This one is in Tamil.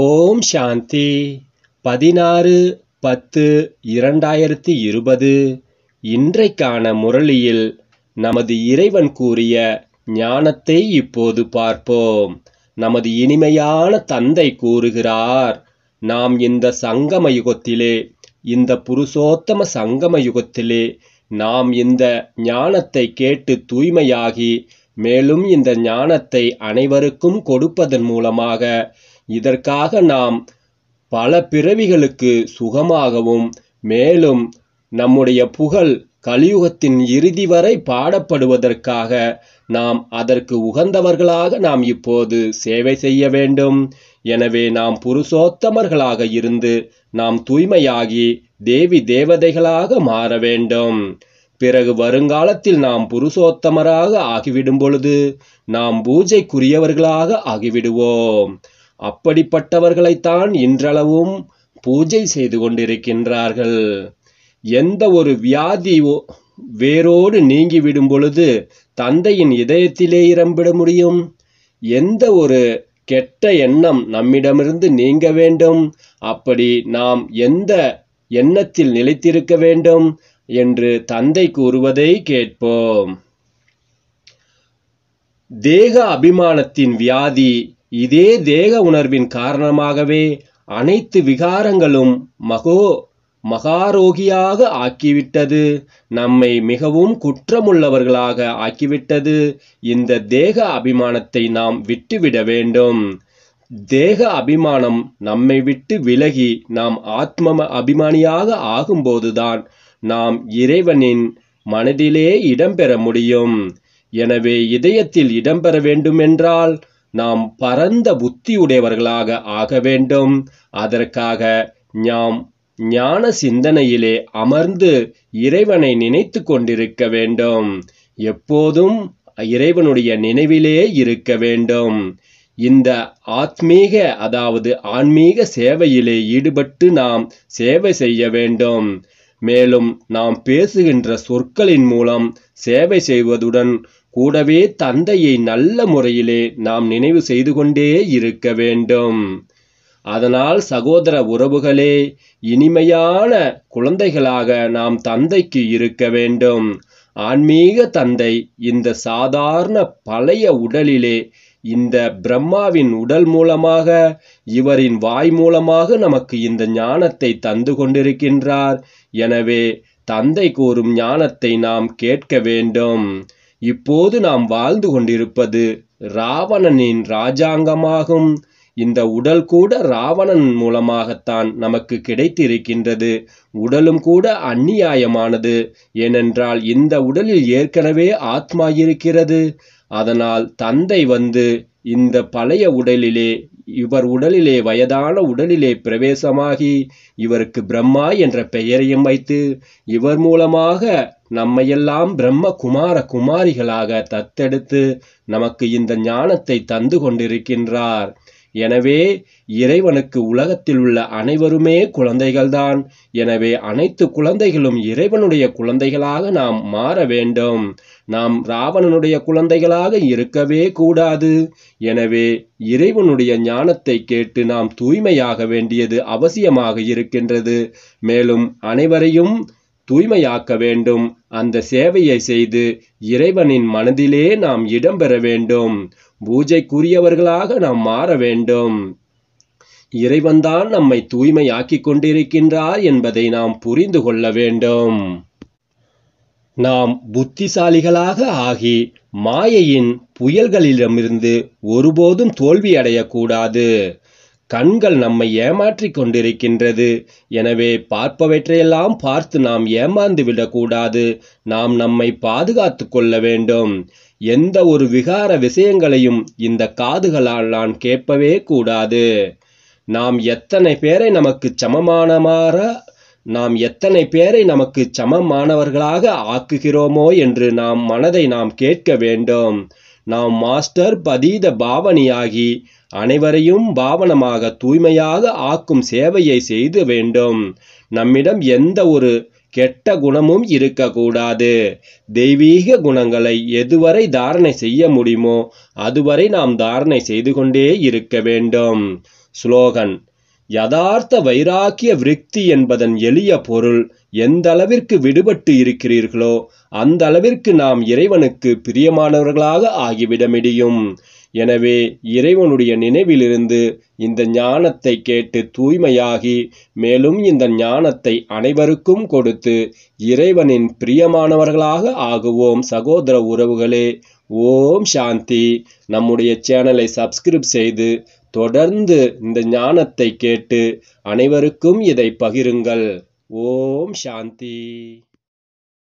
ஓம் சாந்தி பதினாறு பத்து இரண்டாயிரத்தி இருபது இன்றைக்கான முரளியில் நமது இறைவன் கூறிய ஞானத்தை இப்போது பார்ப்போம் நமது இனிமையான தந்தை கூறுகிறார் நாம் இந்த சங்கம யுகத்திலே இந்த புருஷோத்தம சங்கம யுகத்திலே நாம் இந்த ஞானத்தை கேட்டு தூய்மையாகி மேலும் இந்த ஞானத்தை அனைவருக்கும் கொடுப்பதன் மூலமாக இதற்காக நாம் பல பிறவிகளுக்கு சுகமாகவும் மேலும் நம்முடைய புகழ் கலியுகத்தின் இறுதி வரை பாடப்படுவதற்காக நாம் அதற்கு உகந்தவர்களாக நாம் இப்போது சேவை செய்ய வேண்டும் எனவே நாம் புருஷோத்தமர்களாக இருந்து நாம் தூய்மையாகி தேவி தேவதைகளாக மாற வேண்டும் பிறகு வருங்காலத்தில் நாம் புருஷோத்தமராக ஆகிவிடும் பொழுது நாம் பூஜைக்குரியவர்களாக ஆகிவிடுவோம் அப்படிப்பட்டவர்களைத்தான் இன்றளவும் பூஜை செய்து கொண்டிருக்கின்றார்கள் எந்த ஒரு வியாதி வேரோடு நீங்கிவிடும் பொழுது தந்தையின் இதயத்திலே இறம்பிட முடியும் எந்த ஒரு கெட்ட எண்ணம் நம்மிடமிருந்து நீங்க வேண்டும் அப்படி நாம் எந்த எண்ணத்தில் நிலைத்திருக்க வேண்டும் என்று தந்தை கூறுவதை கேட்போம் தேக அபிமானத்தின் வியாதி இதே தேக உணர்வின் காரணமாகவே அனைத்து விகாரங்களும் மகோ மகாரோகியாக ஆக்கிவிட்டது நம்மை மிகவும் குற்றமுள்ளவர்களாக ஆக்கிவிட்டது இந்த தேக அபிமானத்தை நாம் விட்டுவிட வேண்டும் தேக அபிமானம் நம்மை விட்டு விலகி நாம் ஆத்ம அபிமானியாக ஆகும்போதுதான் நாம் இறைவனின் மனதிலே இடம்பெற முடியும் எனவே இதயத்தில் இடம்பெற வேண்டுமென்றால் நாம் பரந்த புத்தியுடையவர்களாக ஆக வேண்டும் அதற்காக நாம் ஞான சிந்தனையிலே அமர்ந்து இறைவனை நினைத்து கொண்டிருக்க வேண்டும் எப்போதும் இறைவனுடைய நினைவிலே இருக்க வேண்டும் இந்த ஆத்மீக அதாவது ஆன்மீக சேவையிலே ஈடுபட்டு நாம் சேவை செய்ய வேண்டும் மேலும் நாம் பேசுகின்ற சொற்களின் மூலம் சேவை செய்வதுடன் கூடவே தந்தையை நல்ல முறையிலே நாம் நினைவு செய்து கொண்டே இருக்க வேண்டும் அதனால் சகோதர உறவுகளே இனிமையான குழந்தைகளாக நாம் தந்தைக்கு இருக்க வேண்டும் ஆன்மீக தந்தை இந்த சாதாரண பழைய உடலிலே இந்த பிரம்மாவின் உடல் மூலமாக இவரின் வாய் மூலமாக நமக்கு இந்த ஞானத்தை தந்து கொண்டிருக்கின்றார் எனவே தந்தை கூறும் ஞானத்தை நாம் கேட்க வேண்டும் இப்போது நாம் வாழ்ந்து கொண்டிருப்பது ராவணனின் ராஜாங்கமாகும் இந்த உடல் கூட ராவணன் மூலமாகத்தான் நமக்கு கிடைத்திருக்கின்றது உடலும் கூட அந்நியாயமானது ஏனென்றால் இந்த உடலில் ஏற்கனவே ஆத்மா இருக்கிறது அதனால் தந்தை வந்து இந்த பழைய உடலிலே இவர் உடலிலே வயதான உடலிலே பிரவேசமாகி இவருக்கு பிரம்மா என்ற பெயரையும் வைத்து இவர் மூலமாக நம்மையெல்லாம் பிரம்ம குமார குமாரிகளாக தத்தெடுத்து நமக்கு இந்த ஞானத்தை தந்து கொண்டிருக்கின்றார் எனவே இறைவனுக்கு உலகத்தில் உள்ள அனைவருமே குழந்தைகள்தான் எனவே அனைத்து குழந்தைகளும் இறைவனுடைய குழந்தைகளாக நாம் மாற வேண்டும் நாம் ராவணனுடைய குழந்தைகளாக இருக்கவே கூடாது எனவே இறைவனுடைய ஞானத்தை கேட்டு நாம் தூய்மையாக வேண்டியது அவசியமாக இருக்கின்றது மேலும் அனைவரையும் தூய்மையாக்க வேண்டும் அந்த சேவையை செய்து இறைவனின் மனதிலே நாம் இடம்பெற வேண்டும் பூஜைக்குரியவர்களாக நாம் மாற வேண்டும் இறைவன்தான் நம்மை தூய்மையாக்கிக் கொண்டிருக்கின்றார் என்பதை நாம் புரிந்து கொள்ள வேண்டும் நாம் புத்திசாலிகளாக ஆகி மாயையின் புயல்களிடமிருந்து ஒருபோதும் தோல்வியடையக்கூடாது கண்கள் நம்மை ஏமாற்றிக் கொண்டிருக்கின்றது எனவே பார்ப்பவற்றையெல்லாம் பார்த்து நாம் ஏமாந்து விடக்கூடாது நாம் நம்மை பாதுகாத்து கொள்ள வேண்டும் எந்த ஒரு விகார விஷயங்களையும் இந்த காதுகளால் நான் கேட்பவே கூடாது நாம் எத்தனை பேரை நமக்கு சமமானமாற நாம் எத்தனை பேரை நமக்கு சமமானவர்களாக ஆக்குகிறோமோ என்று நாம் மனதை நாம் கேட்க வேண்டும் நாம் மாஸ்டர் பதீத பாவனியாகி அனைவரையும் பாவனமாக தூய்மையாக ஆக்கும் சேவையை செய்து வேண்டும் நம்மிடம் எந்த ஒரு கெட்ட குணமும் இருக்கக்கூடாது தெய்வீக குணங்களை எதுவரை தாரணை செய்ய முடியுமோ அதுவரை நாம் தாரணை செய்து கொண்டே இருக்க வேண்டும் ஸ்லோகன் யதார்த்த வைராக்கிய விருத்தி என்பதன் எளிய பொருள் எந்த அளவிற்கு விடுபட்டு இருக்கிறீர்களோ அந்த அளவிற்கு நாம் இறைவனுக்கு பிரியமானவர்களாக ஆகிவிட முடியும் எனவே இறைவனுடைய நினைவிலிருந்து இந்த ஞானத்தை கேட்டு தூய்மையாகி மேலும் இந்த ஞானத்தை அனைவருக்கும் கொடுத்து இறைவனின் பிரியமானவர்களாக ஆகுவோம் சகோதர உறவுகளே ஓம் சாந்தி நம்முடைய சேனலை சப்ஸ்கிரைப் செய்து தொடர்ந்து இந்த ஞானத்தை கேட்டு அனைவருக்கும் இதை பகிருங்கள் ஓம் சாந்தி